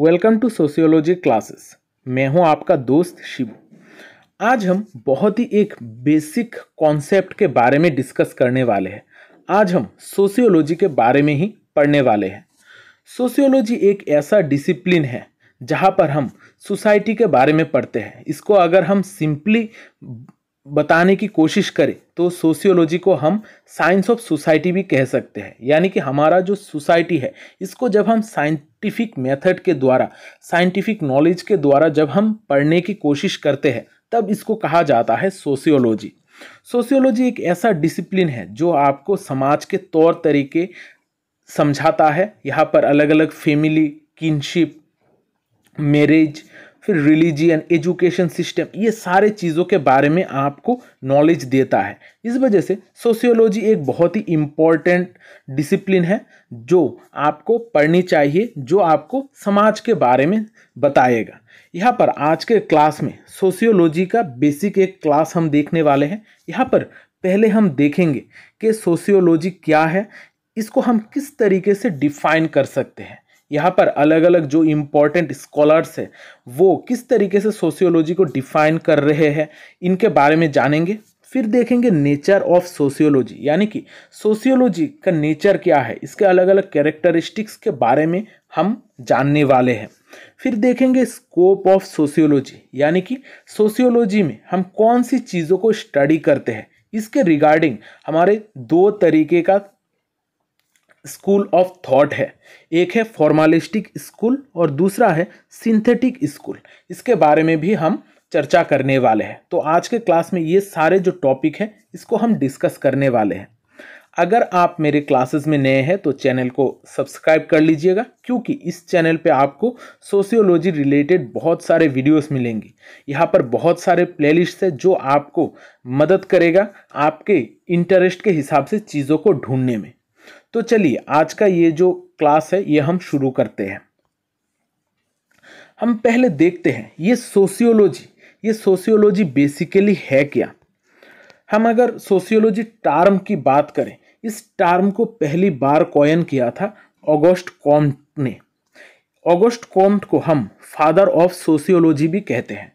welcome to sociology classes मैं हूं आपका दोस्त शिव आज हम बहुत ही एक बेसिक कॉन्सेप्ट के बारे में डिस्कस करने वाले हैं आज हम सोशियोलॉजी के बारे में ही पढ़ने वाले हैं सोशियोलॉजी एक ऐसा डिसिप्लिन है जहाँ पर हम सोसाइटी के बारे में पढ़ते हैं इसको अगर हम सिंपली बताने की कोशिश करें तो सोशियोलॉजी को हम साइंस ऑफ सोसाइटी भी कह सकते हैं यानी कि हमारा जो सोसाइटी है इसको जब हम साइंटिफिक मेथड के द्वारा साइंटिफिक नॉलेज के द्वारा जब हम पढ़ने की कोशिश करते हैं तब इसको कहा जाता है सोशियोलॉजी सोशियोलॉजी एक ऐसा डिसिप्लिन है जो आपको समाज के तौर तरीके समझाता है यहाँ पर अलग अलग फैमिली किनशिप मैरिज फिर रिलीजियन एजुकेशन सिस्टम ये सारे चीज़ों के बारे में आपको नॉलेज देता है इस वजह से सोशियोलॉजी एक बहुत ही इम्पॉर्टेंट डिसिप्लिन है जो आपको पढ़नी चाहिए जो आपको समाज के बारे में बताएगा यहाँ पर आज के क्लास में सोशियोलॉजी का बेसिक एक क्लास हम देखने वाले हैं यहाँ पर पहले हम देखेंगे कि सोशियोलॉजी क्या है इसको हम किस तरीके से डिफाइन कर सकते हैं यहाँ पर अलग अलग जो इम्पोर्टेंट स्कॉलर्स हैं वो किस तरीके से सोशियोलॉजी को डिफाइन कर रहे हैं इनके बारे में जानेंगे फिर देखेंगे नेचर ऑफ सोशियोलॉजी यानी कि सोशियोलॉजी का नेचर क्या है इसके अलग अलग कैरेक्टरिस्टिक्स के बारे में हम जानने वाले हैं फिर देखेंगे स्कोप ऑफ सोशियोलॉजी यानी कि सोशियोलॉजी में हम कौन सी चीज़ों को स्टडी करते हैं इसके रिगार्डिंग हमारे दो तरीके का स्कूल ऑफ थॉट है एक है फॉर्मालिस्टिक स्कूल और दूसरा है सिंथेटिक स्कूल इसके बारे में भी हम चर्चा करने वाले हैं तो आज के क्लास में ये सारे जो टॉपिक है इसको हम डिस्कस करने वाले हैं अगर आप मेरे क्लासेस में नए हैं तो चैनल को सब्सक्राइब कर लीजिएगा क्योंकि इस चैनल पे आपको सोशियोलॉजी रिलेटेड बहुत सारे वीडियोस मिलेंगे यहाँ पर बहुत सारे प्लेलिस्ट है जो आपको मदद करेगा आपके इंटरेस्ट के हिसाब से चीज़ों को ढूंढने में तो चलिए आज का ये जो क्लास है ये हम शुरू करते हैं हम पहले देखते हैं ये सोशियोलॉजी ये सोशियोलॉजी बेसिकली है क्या हम अगर सोशियोलॉजी टर्म की बात करें इस टर्म को पहली बार कॉयन किया था ऑगस्ट कॉम्ट ने ऑगस्ट कॉम्ट को हम फादर ऑफ सोशियोलॉजी भी कहते हैं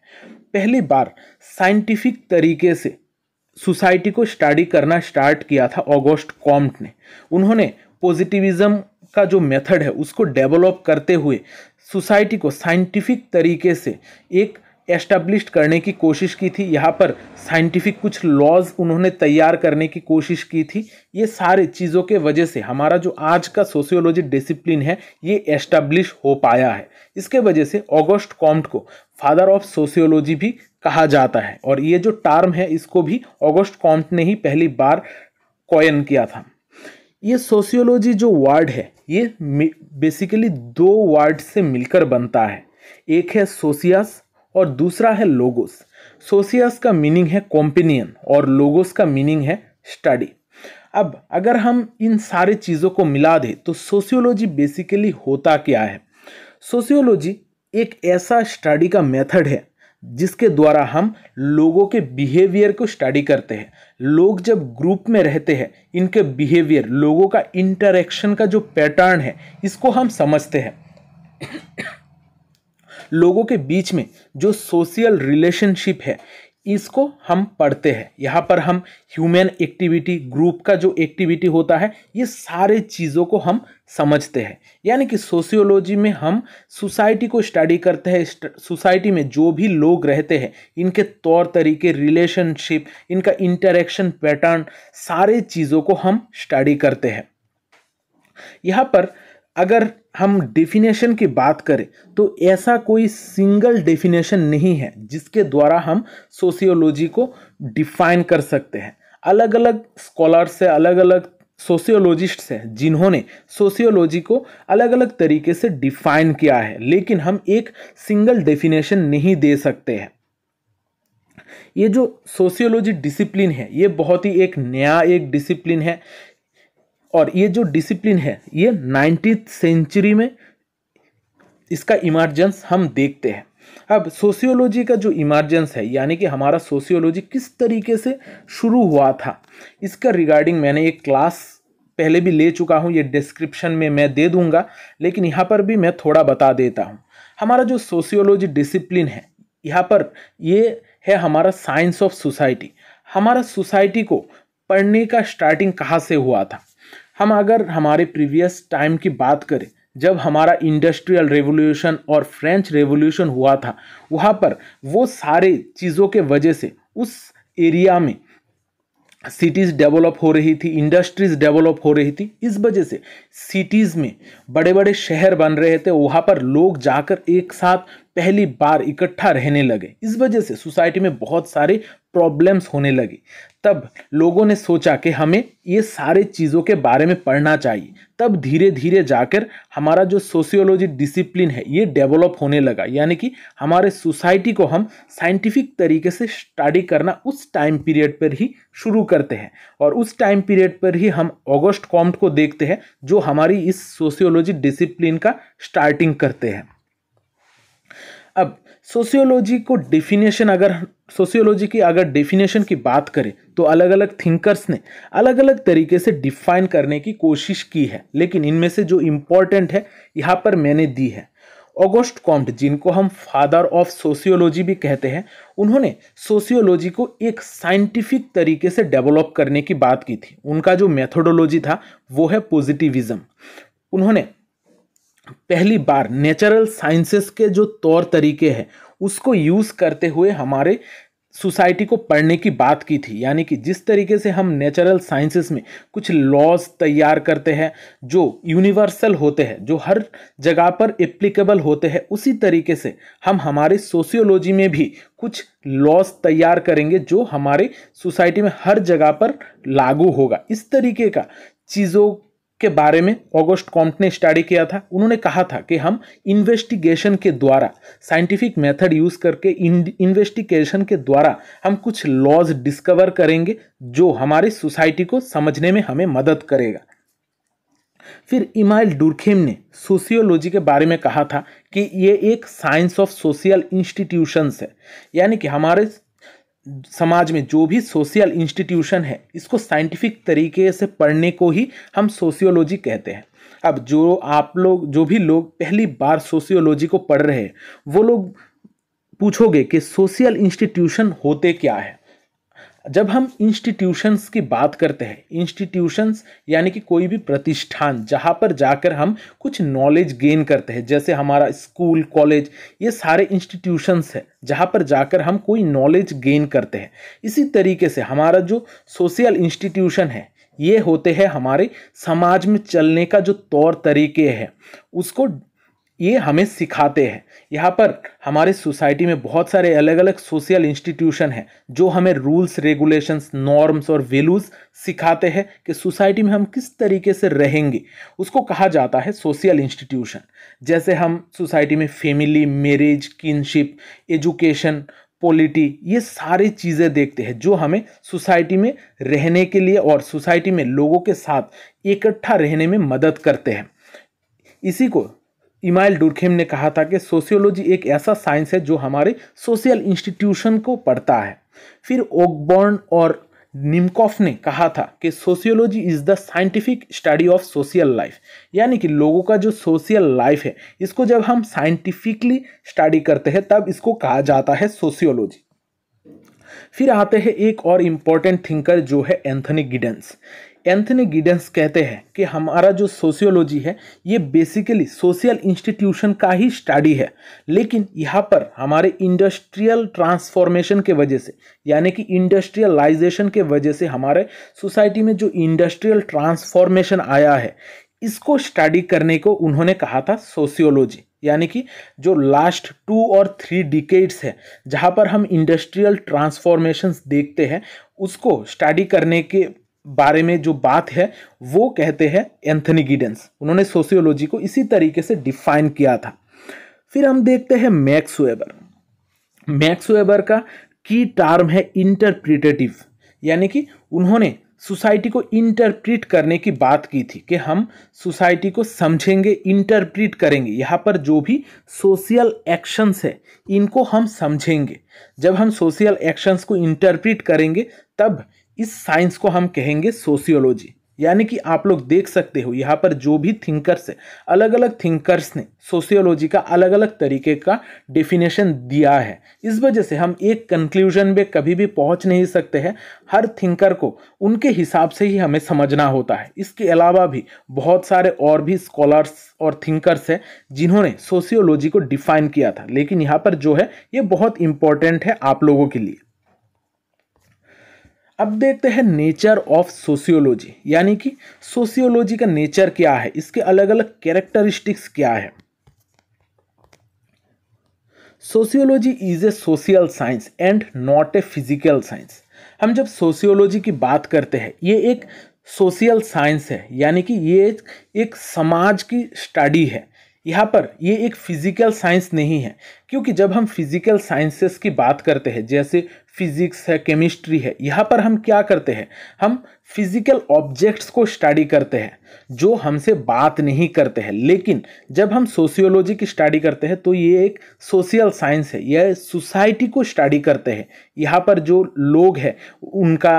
पहली बार साइंटिफिक तरीके से सोसाइटी को स्टडी करना स्टार्ट किया था ऑगस्ट कॉम्ट ने उन्होंने पॉजिटिविज्म का जो मेथड है उसको डेवलप करते हुए सोसाइटी को साइंटिफिक तरीके से एक एस्टेब्लिश करने की कोशिश की थी यहाँ पर साइंटिफिक कुछ लॉज उन्होंने तैयार करने की कोशिश की थी ये सारे चीज़ों के वजह से हमारा जो आज का सोशियोलॉजी डिसिप्लिन है ये एस्टेब्लिश हो पाया है इसके वजह से ऑगस्ट कॉम्ट को फादर ऑफ सोशियोलॉजी भी कहा जाता है और ये जो टर्म है इसको भी ऑगस्ट कॉम्प ने ही पहली बार कॉयन किया था ये सोशियोलॉजी जो वर्ड है ये बेसिकली दो वर्ड से मिलकर बनता है एक है सोसियस और दूसरा है लोगोस सोसियस का मीनिंग है कॉम्पिनियन और लोगोस का मीनिंग है स्टडी अब अगर हम इन सारे चीज़ों को मिला दें तो सोशियोलॉजी बेसिकली होता क्या है सोशियोलॉजी एक ऐसा स्टडी का मेथड है जिसके द्वारा हम लोगों के बिहेवियर को स्टडी करते हैं लोग जब ग्रुप में रहते हैं इनके बिहेवियर लोगों का इंटरेक्शन का जो पैटर्न है इसको हम समझते हैं लोगों के बीच में जो सोशल रिलेशनशिप है इसको हम पढ़ते हैं यहाँ पर हम ह्यूमन एक्टिविटी ग्रुप का जो एक्टिविटी होता है ये सारे चीज़ों को हम समझते हैं यानी कि सोशियोलॉजी में हम सोसाइटी को स्टडी करते हैं सोसाइटी में जो भी लोग रहते हैं इनके तौर तरीके रिलेशनशिप इनका इंटरेक्शन पैटर्न सारे चीज़ों को हम स्टडी करते हैं यहाँ पर अगर हम डेफिनेशन की बात करें तो ऐसा कोई सिंगल डेफिनेशन नहीं है जिसके द्वारा हम सोशियोलॉजी को डिफाइन कर सकते हैं अलग अलग स्कॉलर्स है अलग अलग सोशियोलॉजिस्ट्स हैं जिन्होंने सोशियोलॉजी को अलग अलग तरीके से डिफाइन किया है लेकिन हम एक सिंगल डेफिनेशन नहीं दे सकते हैं ये जो सोशियोलॉजी डिसिप्लिन है ये बहुत ही एक नया एक डिसिप्लिन है और ये जो डिसिप्लिन है ये नाइनटीन सेंचुरी में इसका इमरजेंस हम देखते हैं अब सोशियोलॉजी का जो इमरजेंस है यानी कि हमारा सोशियोलॉजी किस तरीके से शुरू हुआ था इसका रिगार्डिंग मैंने एक क्लास पहले भी ले चुका हूँ ये डिस्क्रिप्शन में मैं दे दूँगा लेकिन यहाँ पर भी मैं थोड़ा बता देता हूँ हमारा जो सोशियोलॉजी डिसिप्लिन है यहाँ पर ये है हमारा साइंस ऑफ सोसाइटी हमारा सोसाइटी को पढ़ने का स्टार्टिंग कहाँ से हुआ था हम अगर हमारे प्रीवियस टाइम की बात करें जब हमारा इंडस्ट्रियल रेवोल्यूशन और फ्रेंच रेवोल्यूशन हुआ था वहाँ पर वो सारे चीज़ों के वजह से उस एरिया में सिटीज़ डेवलप हो रही थी इंडस्ट्रीज़ डेवलप हो रही थी इस वजह से सिटीज़ में बड़े बड़े शहर बन रहे थे वहाँ पर लोग जाकर एक साथ पहली बार इकट्ठा रहने लगे इस वजह से सोसाइटी में बहुत सारे प्रॉब्लम्स होने लगी तब लोगों ने सोचा कि हमें ये सारे चीज़ों के बारे में पढ़ना चाहिए तब धीरे धीरे जाकर हमारा जो सोशियोलॉजी डिसिप्लिन है ये डेवलप होने लगा यानी कि हमारे सोसाइटी को हम साइंटिफिक तरीके से स्टडी करना उस टाइम पीरियड पर ही शुरू करते हैं और उस टाइम पीरियड पर ही हम ऑगस्ट कॉम्ट को देखते हैं जो हमारी इस सोशियोलॉजी डिसिप्लिन का स्टार्टिंग करते हैं अब सोशियोलॉजी को डिफिनेशन अगर सोशियोलॉजी की अगर डेफिनेशन की बात करें तो अलग अलग थिंकर्स ने अलग अलग तरीके से डिफाइन करने की कोशिश की है लेकिन इनमें से जो इम्पोर्टेंट है यहाँ पर मैंने दी है ऑगस्ट कॉम्ट जिनको हम फादर ऑफ सोशियोलॉजी भी कहते हैं उन्होंने सोशियोलॉजी को एक साइंटिफिक तरीके से डेवलप करने की बात की थी उनका जो मेथोडोलॉजी था वो है पॉजिटिविज्म उन्होंने पहली बार नेचुरल साइंसेस के जो तौर तरीके हैं उसको यूज़ करते हुए हमारे सोसाइटी को पढ़ने की बात की थी यानी कि जिस तरीके से हम नेचुरल साइंसेस में कुछ लॉज तैयार करते हैं जो यूनिवर्सल होते हैं जो हर जगह पर एप्लीकेबल होते हैं उसी तरीके से हम हमारे सोशियोलॉजी में भी कुछ लॉज तैयार करेंगे जो हमारे सोसाइटी में हर जगह पर लागू होगा इस तरीके का चीज़ों के बारे में ऑगस्ट कॉम्ट ने स्टडी किया था उन्होंने कहा था कि हम इन्वेस्टिगेशन के द्वारा साइंटिफिक मेथड यूज़ करके इन्वेस्टिगेशन के द्वारा हम कुछ लॉज डिस्कवर करेंगे जो हमारी सोसाइटी को समझने में हमें मदद करेगा फिर इमाइल डुरखेम ने सोशियोलॉजी के बारे में कहा था कि ये एक साइंस ऑफ सोशल इंस्टीट्यूशंस है यानी कि हमारे समाज में जो भी सोशल इंस्टीट्यूशन है इसको साइंटिफिक तरीके से पढ़ने को ही हम सोशियोलॉजी कहते हैं अब जो आप लोग जो भी लोग पहली बार सोशियोलॉजी को पढ़ रहे हैं वो लोग पूछोगे कि सोशल इंस्टीट्यूशन होते क्या है जब हम इंस्टीट्यूशंस की बात करते हैं इंस्टीट्यूशंस यानी कि कोई भी प्रतिष्ठान जहाँ पर जाकर हम कुछ नॉलेज गेन करते हैं जैसे हमारा स्कूल कॉलेज ये सारे इंस्टीट्यूशंस हैं जहाँ पर जाकर हम कोई नॉलेज गेन करते हैं इसी तरीके से हमारा जो सोशल इंस्टीट्यूशन है ये होते हैं हमारे समाज में चलने का जो तौर तरीके हैं उसको ये हमें सिखाते हैं यहाँ पर हमारे सोसाइटी में बहुत सारे अलग अलग सोशल इंस्टीट्यूशन हैं जो हमें रूल्स रेगुलेशंस नॉर्म्स और वैल्यूज़ सिखाते हैं कि सोसाइटी में हम किस तरीके से रहेंगे उसको कहा जाता है सोशल इंस्टीट्यूशन जैसे हम सोसाइटी में family marriage kinship education polity ये सारी चीज़ें देखते हैं जो हमें सोसाइटी में रहने के लिए और सोसाइटी में लोगों के साथ इकट्ठा रहने में मदद करते हैं इसी को इमाइल डुरखेम ने कहा था कि सोशियोलॉजी एक ऐसा साइंस है जो हमारे सोशल इंस्टीट्यूशन को पढ़ता है फिर ओकबॉर्न और निमकॉफ ने कहा था कि sociology is the scientific study of social life यानी कि लोगों का जो सोशल लाइफ है इसको जब हम साइंटिफिकली स्टडी करते हैं तब इसको कहा जाता है सोशियोलॉजी फिर आते हैं एक और इम्पॉर्टेंट थिंकर जो है एंथनी गिडेंस एंथनी गिडेंस कहते हैं कि हमारा जो सोशियोलॉजी है ये बेसिकली सोशल इंस्टीट्यूशन का ही स्टडी है लेकिन यहाँ पर हमारे इंडस्ट्रियल ट्रांसफॉर्मेशन के वजह से यानी कि इंडस्ट्रियलाइजेशन के वजह से हमारे सोसाइटी में जो इंडस्ट्रियल ट्रांसफॉर्मेशन आया है इसको स्टडी करने को उन्होंने कहा था सोशियोलॉजी यानी कि जो लास्ट टू और थ्री डिकेड्स है जहाँ पर हम इंडस्ट्रियल ट्रांसफॉर्मेशंस देखते हैं उसको स्टडी करने के बारे में जो बात है वो कहते हैं एंथनी गिडेंस उन्होंने सोशियोलॉजी को इसी तरीके से डिफाइन किया था फिर हम देखते हैं मैक्स वेबर मैक्स वेबर का की टर्म है इंटरप्रिटेटिव यानी कि उन्होंने सोसाइटी को इंटरप्रिट करने की बात की थी कि हम सोसाइटी को समझेंगे इंटरप्रिट करेंगे यहाँ पर जो भी सोशल एक्शंस है इनको हम समझेंगे जब हम सोशल एक्शंस को इंटरप्रिट करेंगे तब इस साइंस को हम कहेंगे सोशियोलॉजी यानी कि आप लोग देख सकते हो यहाँ पर जो भी थिंकर्स है अलग अलग थिंकर्स ने सोशियोलॉजी का अलग अलग तरीके का डेफिनेशन दिया है इस वजह से हम एक कंक्लूजन पे कभी भी पहुँच नहीं सकते हैं हर थिंकर को उनके हिसाब से ही हमें समझना होता है इसके अलावा भी बहुत सारे और भी स्कॉलर्स और थिंकर्स हैं जिन्होंने सोशियोलॉजी को डिफाइन किया था लेकिन यहाँ पर जो है ये बहुत इंपॉर्टेंट है आप लोगों के लिए अब देखते हैं नेचर ऑफ सोशियोलॉजी यानी कि सोशियोलॉजी का नेचर क्या है इसके अलग अलग कैरेक्टरिस्टिक्स क्या है sociology is a social science and not a physical science हम जब सोशियोलॉजी की बात करते हैं ये एक सोशल साइंस है यानी कि ये एक समाज की स्टडी है यहाँ पर ये एक फिजिकल साइंस नहीं है क्योंकि जब हम फिजिकल साइंसेस की बात करते हैं जैसे फिजिक्स है केमिस्ट्री है यहाँ पर हम क्या करते हैं हम फिजिकल ऑब्जेक्ट्स को स्टडी करते हैं जो हमसे बात नहीं करते हैं लेकिन जब हम सोशियोलॉजी की स्टडी करते हैं तो ये एक सोशल साइंस है यह सोसाइटी को स्टडी करते हैं यहाँ पर जो लोग हैं उनका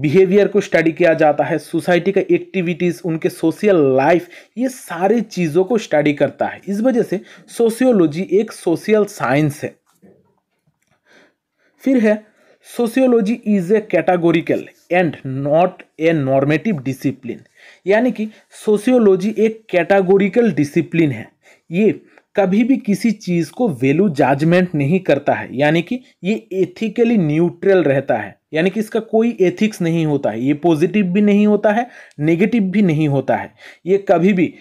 बिहेवियर को स्टडी किया जाता है सोसाइटी का एक्टिविटीज़ उनके सोशल लाइफ ये सारी चीज़ों को स्टडी करता है इस वजह से सोशियोलॉजी एक सोशल साइंस है फिर है sociology is a categorical and not a normative discipline यानी कि सोशियोलॉजी एक कैटागोरिकल डिसिप्लिन है ये कभी भी किसी चीज़ को वैल्यू जजमेंट नहीं करता है यानी कि ये एथिकली न्यूट्रल रहता है यानी कि इसका कोई एथिक्स नहीं होता है ये पॉजिटिव भी नहीं होता है नेगेटिव भी नहीं होता है ये कभी भी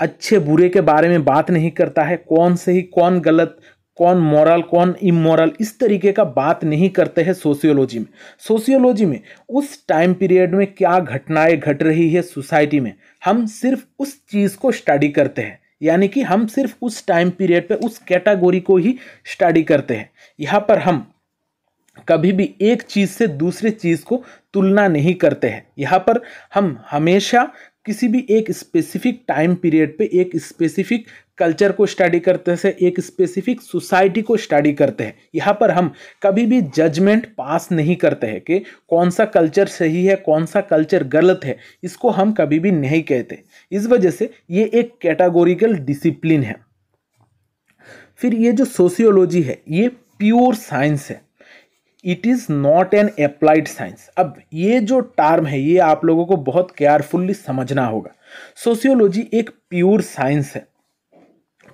अच्छे बुरे के बारे में बात नहीं करता है कौन सही कौन गलत कौन मॉरल कौन इमोरल इस तरीके का बात नहीं करते हैं सोशियोलॉजी में सोशियोलॉजी में उस टाइम पीरियड में क्या घटनाएं घट रही है सोसाइटी में हम सिर्फ उस चीज़ को स्टडी करते हैं यानी कि हम सिर्फ उस टाइम पीरियड पे उस कैटेगोरी को ही स्टडी करते हैं यहाँ पर हम कभी भी एक चीज़ से दूसरे चीज़ को तुलना नहीं करते हैं यहाँ पर हम हमेशा किसी भी एक स्पेसिफिक टाइम पीरियड पे एक स्पेसिफिक कल्चर को स्टडी करते हैं एक स्पेसिफिक सोसाइटी को स्टडी करते हैं यहाँ पर हम कभी भी जजमेंट पास नहीं करते हैं कि कौन सा कल्चर सही है कौन सा कल्चर गलत है इसको हम कभी भी नहीं कहते इस वजह से ये एक कैटागोरिकल डिसिप्लिन है फिर ये जो सोशियोलॉजी है ये प्योर साइंस है it is not an applied science अब ये जो टर्म है ये आप लोगों को बहुत केयरफुल्ली समझना होगा सोशियोलॉजी एक प्योर साइंस है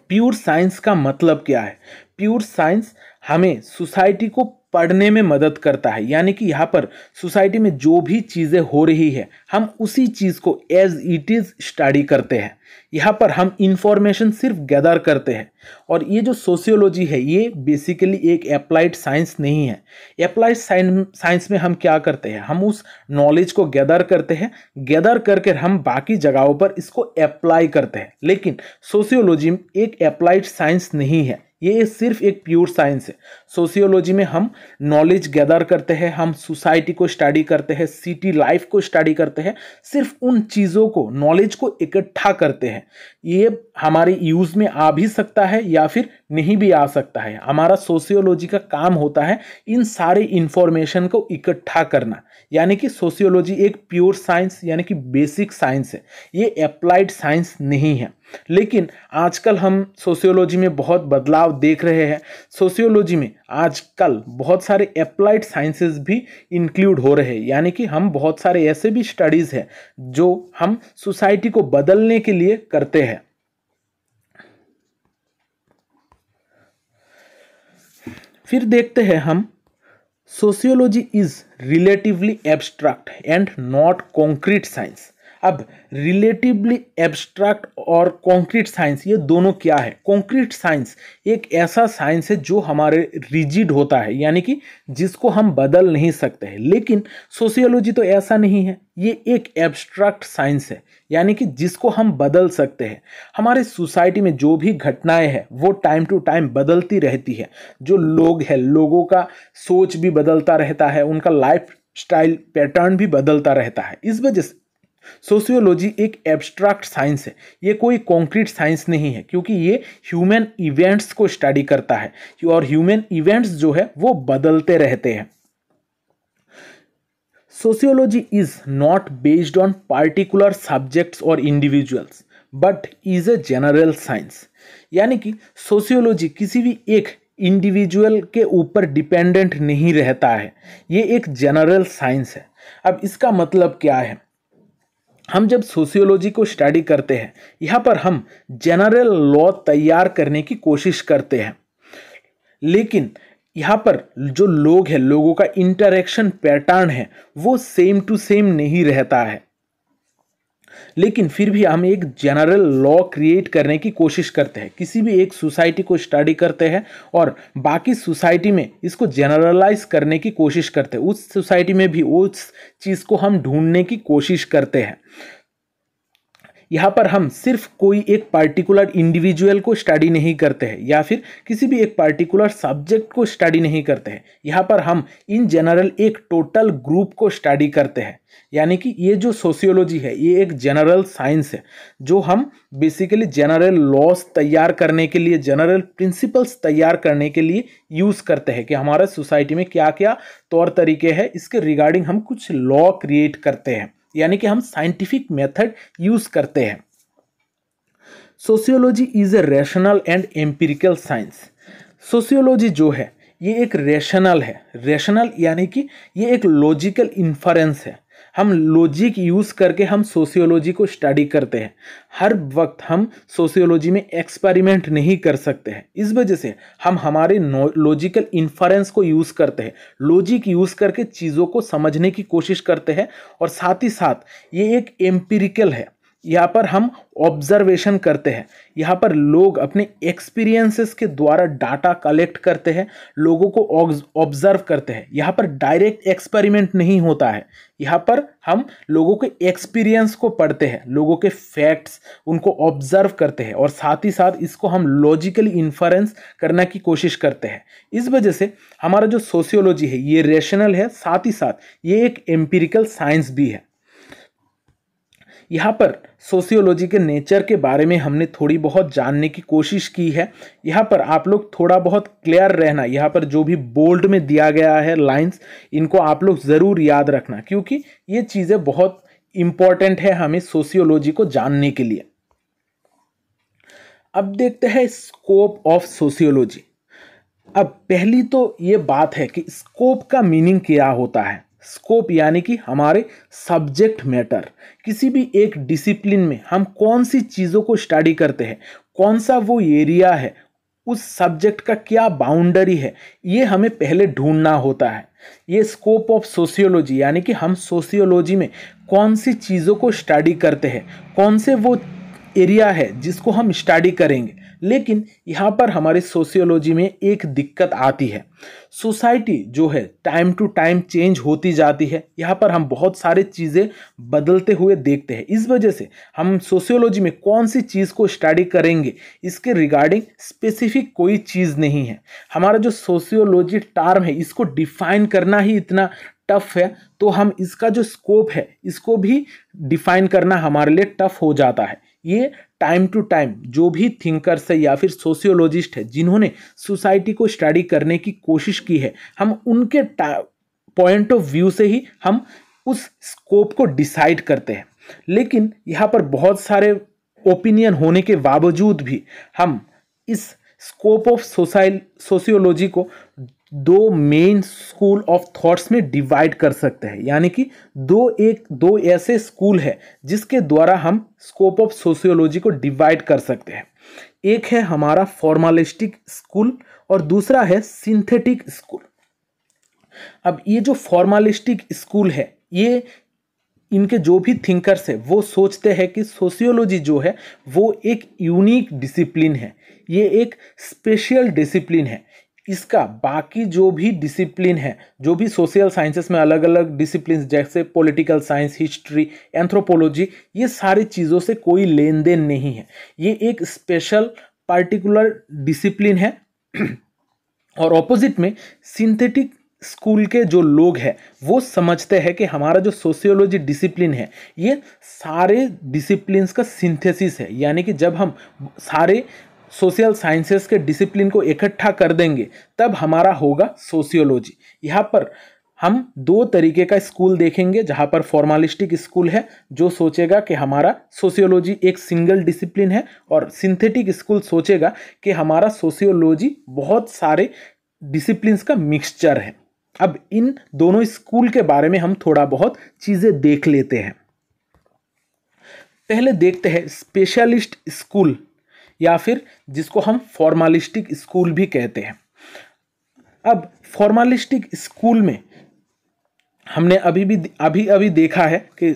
प्योर साइंस का मतलब क्या है प्योर साइंस हमें सोसाइटी को पढ़ने में मदद करता है यानी कि यहाँ पर सोसाइटी में जो भी चीज़ें हो रही है हम उसी चीज़ को एज इट इज़ स्टडी करते हैं यहाँ पर हम इंफॉर्मेशन सिर्फ गैदर करते हैं और ये जो सोशियोलॉजी है ये बेसिकली एक अप्लाइड साइंस नहीं है अप्लाइड साइंस में हम क्या करते हैं हम उस नॉलेज को गैदर करते हैं गैदर करके हम बाकी जगहों पर इसको अप्लाई करते हैं लेकिन सोशियोलॉजी एक अप्लाइड साइंस नहीं है ये सिर्फ एक प्योर साइंस है सोशियोलॉजी में हम नॉलेज गैदर करते हैं हम सोसाइटी को स्टडी करते हैं सिटी लाइफ को स्टडी करते हैं सिर्फ उन चीज़ों को नॉलेज को इकट्ठा करते हैं ये हमारे यूज़ में आ भी सकता है या फिर नहीं भी आ सकता है हमारा सोशियोलॉजी का काम होता है इन सारे इन्फॉर्मेशन को इकट्ठा करना यानी कि सोशियोलॉजी एक प्योर साइंस यानी कि बेसिक साइंस है ये अप्लाइड साइंस नहीं है लेकिन आजकल हम सोशियोलॉजी में बहुत बदलाव देख रहे हैं सोशियोलॉजी में आजकल बहुत सारे अप्लाइड साइंसेस भी इंक्लूड हो रहे हैं यानी कि हम बहुत सारे ऐसे भी स्टडीज़ हैं जो हम सोसाइटी को बदलने के लिए करते हैं फिर देखते हैं हम sociology is relatively abstract and not concrete science अब रिलेटिवली एब्स्ट्रैक्ट और कॉन्क्रीट साइंस ये दोनों क्या है कॉन्क्रीट साइंस एक ऐसा साइंस है जो हमारे रिजिड होता है यानी कि जिसको हम बदल नहीं सकते हैं लेकिन सोशियोलॉजी तो ऐसा नहीं है ये एक एब्स्ट्रैक्ट साइंस है यानी कि जिसको हम बदल सकते हैं हमारे सोसाइटी में जो भी घटनाएं हैं वो टाइम टू टाइम बदलती रहती है जो लोग हैं लोगों का सोच भी बदलता रहता है उनका लाइफ स्टाइल पैटर्न भी बदलता रहता है इस वजह से सोशियोलॉजी एक एब्स्ट्रैक्ट साइंस है ये कोई कॉन्क्रीट साइंस नहीं है क्योंकि ये ह्यूमन इवेंट्स को स्टडी करता है और ह्यूमन इवेंट्स जो है वो बदलते रहते हैं sociology is not based on particular subjects और individuals but is a general science यानी कि सोशियोलॉजी किसी भी एक इंडिविजुअल के ऊपर डिपेंडेंट नहीं रहता है ये एक जनरल साइंस है अब इसका मतलब क्या है हम जब सोशियोलॉजी को स्टडी करते हैं यहाँ पर हम जनरल लॉ तैयार करने की कोशिश करते हैं लेकिन यहाँ पर जो लोग हैं लोगों का इंटरेक्शन पैटर्न है वो सेम टू सेम नहीं रहता है लेकिन फिर भी हम एक जनरल लॉ क्रिएट करने की कोशिश करते हैं किसी भी एक सोसाइटी को स्टडी करते हैं और बाकी सोसाइटी में इसको जनरलाइज करने की कोशिश करते हैं उस सोसाइटी में भी उस चीज़ को हम ढूंढने की कोशिश करते हैं यहाँ पर हम सिर्फ कोई एक पार्टिकुलर इंडिविजुअल को स्टडी नहीं करते हैं या फिर किसी भी एक पार्टिकुलर सब्जेक्ट को स्टडी नहीं करते हैं यहाँ पर हम इन जनरल एक टोटल ग्रुप को स्टडी करते हैं यानी कि ये जो सोशियोलॉजी है ये एक जनरल साइंस है जो हम बेसिकली जनरल लॉस तैयार करने के लिए जनरल प्रिंसिपल्स तैयार करने के लिए यूज़ करते हैं कि हमारे सोसाइटी में क्या क्या तौर तरीके हैं इसके रिगार्डिंग हम कुछ लॉ क्रिएट करते हैं यानी कि हम साइंटिफिक मेथड यूज करते हैं sociology is a rational and empirical science sociology जो है ये एक रैशनल है रैशनल यानी कि ये एक लॉजिकल इन्फरेंस है हम लॉजिक यूज़ करके हम सोशियोलॉजी को स्टडी करते हैं हर वक्त हम सोशियोलॉजी में एक्सपेरिमेंट नहीं कर सकते हैं इस वजह से हम हमारे लॉजिकल इन्फरेंस को यूज़ करते हैं लॉजिक यूज़ करके चीज़ों को समझने की कोशिश करते हैं और साथ ही साथ ये एक एम्पिरिकल है यहाँ पर हम ऑब्जर्वेशन करते हैं यहाँ पर लोग अपने एक्सपीरियंसेस के द्वारा डाटा कलेक्ट करते हैं लोगों को ऑब्जर्व करते हैं यहाँ पर डायरेक्ट एक्सपेरिमेंट नहीं होता है यहाँ पर हम लोगों के एक्सपीरियंस को पढ़ते हैं लोगों के फैक्ट्स उनको ऑब्जर्व करते हैं और साथ ही साथ इसको हम लॉजिकली इन्फरेंस करने की कोशिश करते हैं इस वजह से हमारा जो सोशियोलॉजी है ये रेशनल है साथ ही साथ ये एक एम्पिरिकल साइंस भी है यहाँ पर सोशियोलॉजी के नेचर के बारे में हमने थोड़ी बहुत जानने की कोशिश की है यहाँ पर आप लोग थोड़ा बहुत क्लियर रहना यहाँ पर जो भी बोल्ड में दिया गया है लाइंस इनको आप लोग ज़रूर याद रखना क्योंकि ये चीज़ें बहुत इम्पॉर्टेंट है हमें सोशियोलॉजी को जानने के लिए अब देखते हैं स्कोप ऑफ सोशियोलॉजी अब पहली तो ये बात है कि स्कोप का मीनिंग क्या होता है स्कोप यानी कि हमारे सब्जेक्ट मैटर किसी भी एक डिसिप्लिन में हम कौन सी चीज़ों को स्टडी करते हैं कौन सा वो एरिया है उस सब्जेक्ट का क्या बाउंड्री है ये हमें पहले ढूंढना होता है ये स्कोप ऑफ सोशियोलॉजी यानी कि हम सोशियोलॉजी में कौन सी चीज़ों को स्टडी करते हैं कौन से वो एरिया है जिसको हम स्टडी करेंगे लेकिन यहाँ पर हमारे सोशियोलॉजी में एक दिक्कत आती है सोसाइटी जो है टाइम टू टाइम चेंज होती जाती है यहाँ पर हम बहुत सारे चीज़ें बदलते हुए देखते हैं इस वजह से हम सोशियोलॉजी में कौन सी चीज़ को स्टडी करेंगे इसके रिगार्डिंग स्पेसिफिक कोई चीज़ नहीं है हमारा जो सोशियोलॉजी टर्म है इसको डिफाइन करना ही इतना टफ है तो हम इसका जो स्कोप है इसको भी डिफाइन करना हमारे लिए टफ हो जाता है ये टाइम टू टाइम जो भी थिंकर्स है या फिर सोशियोलॉजिस्ट है जिन्होंने सोसाइटी को स्टडी करने की कोशिश की है हम उनके पॉइंट ऑफ व्यू से ही हम उस स्कोप को डिसाइड करते हैं लेकिन यहाँ पर बहुत सारे ओपिनियन होने के बावजूद भी हम इस स्कोप ऑफ सोसाइल सोशियोलॉजी को दो मेन स्कूल ऑफ थॉट्स में डिवाइड कर सकते हैं यानी कि दो एक दो ऐसे स्कूल है जिसके द्वारा हम स्कोप ऑफ सोशियोलॉजी को डिवाइड कर सकते हैं एक है हमारा फॉर्मालिस्टिक स्कूल और दूसरा है सिंथेटिक स्कूल अब ये जो फॉर्मालिस्टिक स्कूल है ये इनके जो भी थिंकर्स है वो सोचते हैं कि सोशियोलॉजी जो है वो एक यूनिक डिसिप्लिन है ये एक स्पेशल डिसिप्लिन है इसका बाकी जो भी डिसिप्लिन है जो भी सोशल साइंसेस में अलग अलग डिसिप्लिन जैसे पॉलिटिकल साइंस हिस्ट्री एंथ्रोपोलॉजी ये सारी चीज़ों से कोई लेन देन नहीं है ये एक स्पेशल पार्टिकुलर डिसिप्लिन है और ऑपोजिट में सिंथेटिक स्कूल के जो लोग हैं वो समझते हैं कि हमारा जो सोशियोलॉजी डिसिप्लिन है ये सारे डिसिप्लिन का सिंथेसिस है यानी कि जब हम सारे सोशल साइंसेस के डिसिप्लिन को इकट्ठा कर देंगे तब हमारा होगा सोशियोलॉजी यहाँ पर हम दो तरीके का स्कूल देखेंगे जहाँ पर फॉर्मालिस्टिक स्कूल है जो सोचेगा कि हमारा सोशियोलॉजी एक सिंगल डिसिप्लिन है और सिंथेटिक स्कूल सोचेगा कि हमारा सोशियोलॉजी बहुत सारे डिसिप्लिन का मिक्सचर है अब इन दोनों स्कूल के बारे में हम थोड़ा बहुत चीज़ें देख लेते हैं पहले देखते हैं स्पेशलिस्ट स्कूल या फिर जिसको हम फॉर्मालिस्टिक स्कूल भी कहते हैं अब फॉर्मालिस्टिक स्कूल में हमने अभी भी अभी अभी देखा है कि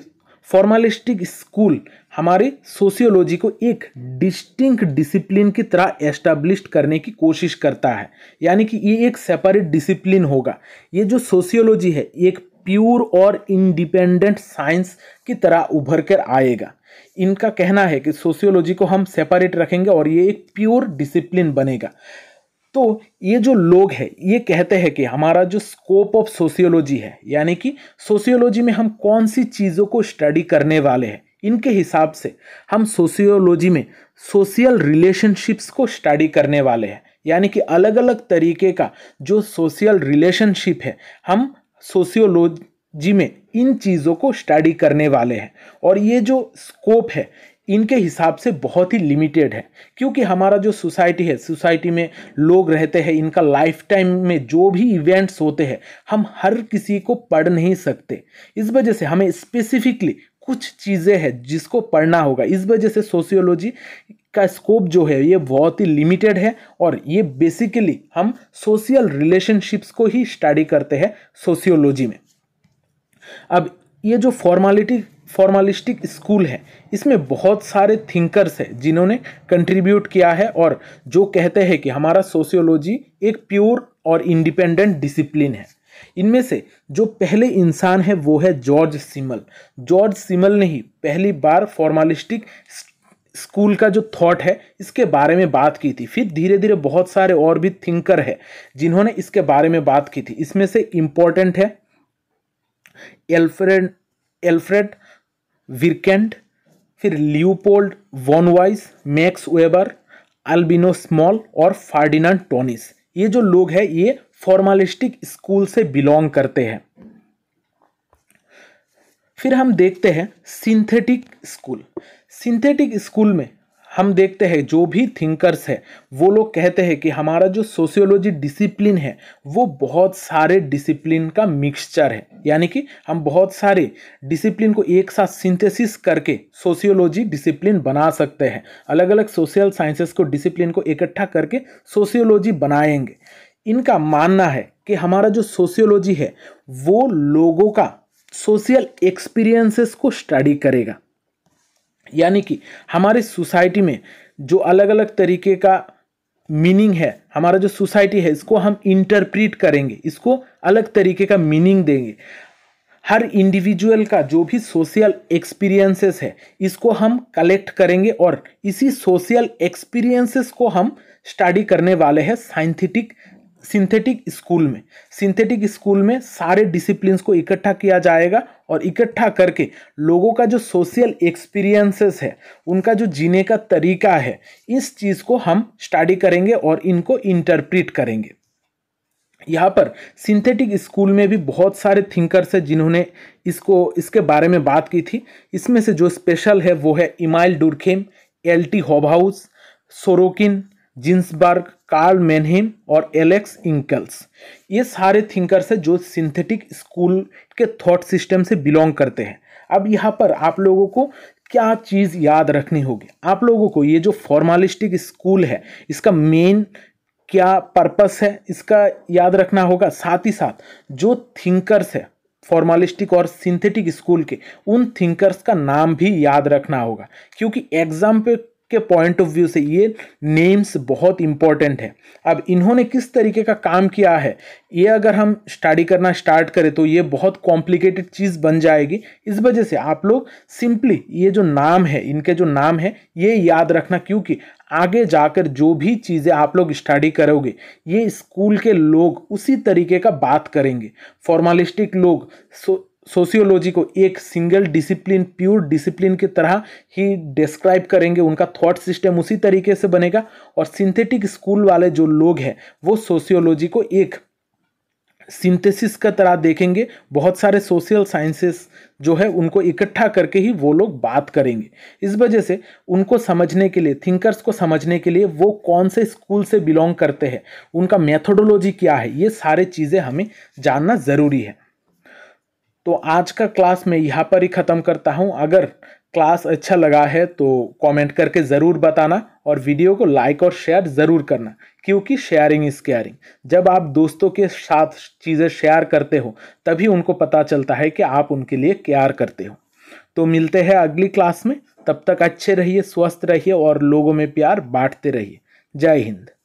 फॉर्मालिस्टिक स्कूल हमारे सोशियोलॉजी को एक डिस्टिंक्ट डिसिप्लिन की तरह एस्टाब्लिश करने की कोशिश करता है यानी कि ये एक सेपरेट डिसिप्लिन होगा ये जो सोशियोलॉजी है एक प्योर और इंडिपेंडेंट साइंस की तरह उभर कर आएगा इनका कहना है कि सोशियोलॉजी को हम सेपरेट रखेंगे और ये एक प्योर डिसिप्लिन बनेगा तो ये जो लोग हैं ये कहते हैं कि हमारा जो स्कोप ऑफ सोशियोलॉजी है यानी कि सोशियोलॉजी में हम कौन सी चीज़ों को स्टडी करने वाले हैं इनके हिसाब से हम सोशियोलॉजी में सोशल रिलेशनशिप्स को स्टडी करने वाले हैं यानी कि अलग अलग तरीके का जो सोशल रिलेशनशिप है हम सोशियोलॉजी में इन चीज़ों को स्टडी करने वाले हैं और ये जो स्कोप है इनके हिसाब से बहुत ही लिमिटेड है क्योंकि हमारा जो सोसाइटी है सोसाइटी में लोग रहते हैं इनका लाइफ टाइम में जो भी इवेंट्स होते हैं हम हर किसी को पढ़ नहीं सकते इस वजह से हमें स्पेसिफिकली कुछ चीज़ें हैं जिसको पढ़ना होगा इस वजह से सोशियोलॉजी का स्कोप जो है ये बहुत ही लिमिटेड है और ये बेसिकली हम सोशल रिलेशनशिप्स को ही स्टडी करते हैं सोशियोलॉजी में अब ये जो फॉर्मालिटी फॉर्मालिस्टिक स्कूल है इसमें बहुत सारे थिंकर्स हैं जिन्होंने कंट्रीब्यूट किया है और जो कहते हैं कि हमारा सोशियोलॉजी एक प्योर और इंडिपेंडेंट डिसिप्लिन है इनमें से जो पहले इंसान है वो है जॉर्ज सिमल जॉर्ज सिमल ने ही पहली बार फॉर्मालिस्टिक स्कूल का जो थॉट है इसके बारे में बात की थी फिर धीरे धीरे बहुत सारे और भी थिंकर है जिन्होंने इसके बारे में बात की थी इसमें से इम्पोर्टेंट है एल्फ्रेड एल्फ्रेड विरकेंड फिर Leopold von Wiese Max Weber Albion Small और फार्डिनांड टोनिस ये जो लोग हैं ये फॉर्मलिस्टिक स्कूल से बिलोंग करते हैं फिर हम देखते हैं सिंथेटिक स्कूल सिंथेटिक स्कूल में हम देखते हैं जो भी थिंकर्स हैं वो लोग कहते हैं कि हमारा जो सोशियोलॉजी डिसिप्लिन है वो बहुत सारे डिसिप्लिन का मिक्सचर है यानी कि हम बहुत सारे डिसिप्लिन को एक साथ सिंथेसिस करके सोशियोलॉजी डिसिप्लिन बना सकते हैं अलग अलग सोशल साइंसेस को डिसिप्लिन को इकट्ठा करके सोशियोलॉजी बनाएंगे इनका मानना है कि हमारा जो सोशियोलॉजी है वो लोगों का सोशल एक्सपीरियंसेस को स्टडी करेगा यानी कि हमारे सोसाइटी में जो अलग अलग तरीके का मीनिंग है हमारा जो सोसाइटी है इसको हम इंटरप्रिट करेंगे इसको अलग तरीके का मीनिंग देंगे हर इंडिविजुअल का जो भी सोशल एक्सपीरियंसेस है इसको हम कलेक्ट करेंगे और इसी सोशल एक्सपीरियंसेस को हम स्टडी करने वाले हैं साइंथिटिक सिंथेटिक स्कूल में सिंथेटिक स्कूल में सारे डिसिप्लिन को इकट्ठा किया जाएगा और इकट्ठा करके लोगों का जो सोशल एक्सपीरियंसेस है उनका जो जीने का तरीका है इस चीज़ को हम स्टडी करेंगे और इनको इंटरप्रिट करेंगे यहाँ पर सिंथेटिक स्कूल में भी बहुत सारे थिंकर्स हैं जिन्होंने इसको इसके बारे में बात की थी इसमें से जो स्पेशल है वो है Emile Durkheim L T Hobhouse Sorokin Ginsberg Karl Mannheim और एलेक्स इंकल्स ये सारे थिंकर्स हैं जो सिंथेटिक स्कूल के थॉट सिस्टम से बिलोंग करते हैं अब यहाँ पर आप लोगों को क्या चीज़ याद रखनी होगी आप लोगों को ये जो फॉर्मालिस्टिक स्कूल है इसका मेन क्या पर्पस है इसका याद रखना होगा साथ ही साथ जो थिंकर्स है फॉर्मालिस्टिक और सिंथेटिक स्कूल के उन थिंकर्स का नाम भी याद रखना होगा क्योंकि एग्ज़ाम पे के पॉइंट ऑफ व्यू से ये नेम्स बहुत इंपॉर्टेंट हैं अब इन्होंने किस तरीके का काम किया है ये अगर हम स्टडी करना स्टार्ट करें तो ये बहुत कॉम्प्लिकेटेड चीज़ बन जाएगी इस वजह से आप लोग सिंपली ये जो नाम है इनके जो नाम है ये याद रखना क्योंकि आगे जाकर जो भी चीज़ें आप लोग स्टडी करोगे ये स्कूल के लोग उसी तरीके का बात करेंगे फॉर्मलिस्टिक लोग सो सोशियोलॉजी को एक सिंगल डिसिप्लिन प्योर डिसिप्लिन की तरह ही डिस्क्राइब करेंगे उनका थॉट सिस्टम उसी तरीके से बनेगा और सिंथेटिक स्कूल वाले जो लोग हैं वो सोशियोलॉजी को एक सिंथेसिस का तरह देखेंगे बहुत सारे सोशल साइंसेस जो है उनको इकट्ठा करके ही वो लोग बात करेंगे इस वजह से उनको समझने के लिए थिंकर्स को समझने के लिए वो कौन से स्कूल से बिलोंग करते हैं उनका मेथोडोलॉजी क्या है ये सारे चीज़ें हमें जानना ज़रूरी है तो आज का क्लास मैं यहाँ पर ही ख़त्म करता हूँ अगर क्लास अच्छा लगा है तो कमेंट करके ज़रूर बताना और वीडियो को लाइक और शेयर ज़रूर करना क्योंकि शेयरिंग इज़ केयरिंग जब आप दोस्तों के साथ चीज़ें शेयर करते हो तभी उनको पता चलता है कि आप उनके लिए केयर करते हो तो मिलते हैं अगली क्लास में तब तक अच्छे रहिए स्वस्थ रहिए और लोगों में प्यार बांटते रहिए जय हिंद